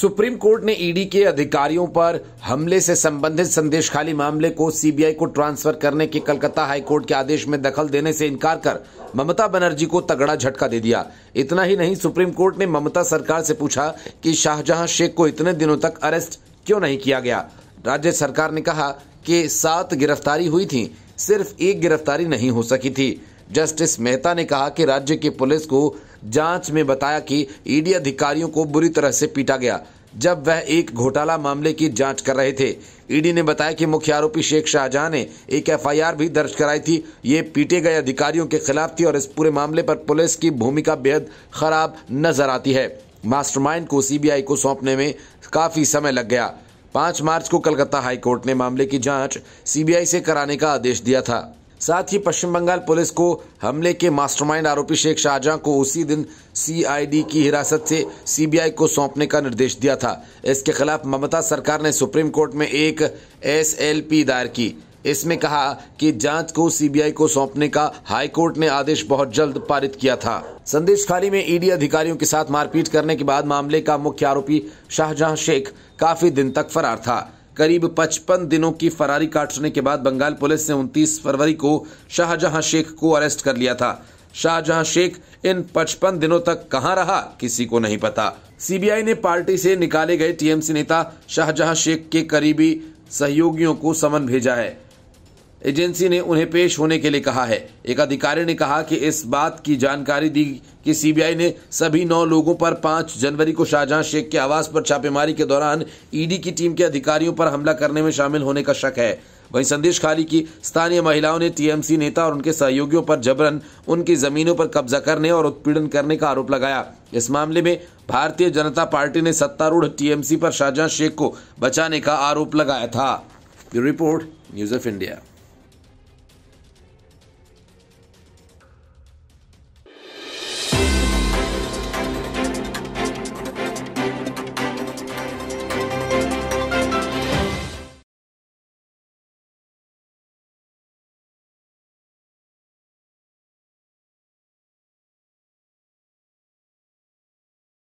supreme court ने ED के अधिकारियों पर हमले से संबंधित संदेश खाली मामले को सीबीआई को ट्रांसफर करने के कलकत्ता हाईकोर्ट के आदेश में दखल देने से इनकार कर ममता बनर्जी को तगड़ा झटका दे दिया इतना ही नहीं सुप्रीम कोर्ट ने ममता सरकार से पूछा कि शाहजहां शेख को इतने दिनों तक अरेस्ट क्यों नहीं किया गया राज्य सरकार ने कहा कि सात गिरफ्तारी हुई थी सिर्फ एक गिरफ्तारी नहीं हो सकी थी जस्टिस मेहता ने कहा कि राज्य की पुलिस को जांच में बताया कि ईडी अधिकारियों को बुरी तरह से पीटा गया जब वह एक घोटाला मामले की जांच कर रहे थे ईडी ने बताया कि मुख्य आरोपी शेख शाहजहां ने एक एफआईआर भी दर्ज कराई थी ये पीटे गए अधिकारियों के खिलाफ थी और इस पूरे मामले पर पुलिस की भूमिका बेहद खराब नजर आती है मास्टरमाइंड को सीबीआई को सौंपने में काफी समय लग गया पांच मार्च को कलकत्ता हाईकोर्ट ने मामले की जांच सीबीआई से कराने का आदेश दिया था साथ ही पश्चिम बंगाल पुलिस को हमले के मास्टरमाइंड आरोपी शेख शाहजहां को उसी दिन सीआईडी की हिरासत से सीबीआई को सौंपने का निर्देश दिया था इसके खिलाफ ममता सरकार ने सुप्रीम कोर्ट में एक एसएलपी दायर की इसमें कहा कि जांच को सीबीआई को सौंपने का हाई कोर्ट ने आदेश बहुत जल्द पारित किया था संदेश खाली में ईडी e अधिकारियों के साथ मारपीट करने के बाद मामले का मुख्य आरोपी शाहजहां शेख काफी दिन तक फरार था करीब 55 दिनों की फरारी काटने के बाद बंगाल पुलिस ने 29 फरवरी को शाहजहां शेख को अरेस्ट कर लिया था शाहजहां शेख इन 55 दिनों तक कहां रहा किसी को नहीं पता सीबीआई ने पार्टी से निकाले गए टीएमसी नेता शाहजहां शेख के करीबी सहयोगियों को समन भेजा है एजेंसी ने उन्हें पेश होने के लिए कहा है एक अधिकारी ने कहा कि इस बात की जानकारी दी कि सीबीआई ने सभी नौ लोगों पर 5 जनवरी को शाहजहां शेख के आवास पर छापेमारी के दौरान ईडी की टीम के अधिकारियों पर हमला करने में शामिल होने का शक है वहीं संदेश खाली की स्थानीय महिलाओं ने टीएमसी नेता और उनके सहयोगियों पर जबरन उनकी जमीनों पर कब्जा करने और उत्पीड़न करने का आरोप लगाया इस मामले में भारतीय जनता पार्टी ने सत्तारूढ़ टीएमसी पर शाहजहां शेख को बचाने का आरोप लगाया था रिपोर्ट न्यूज ऑफ इंडिया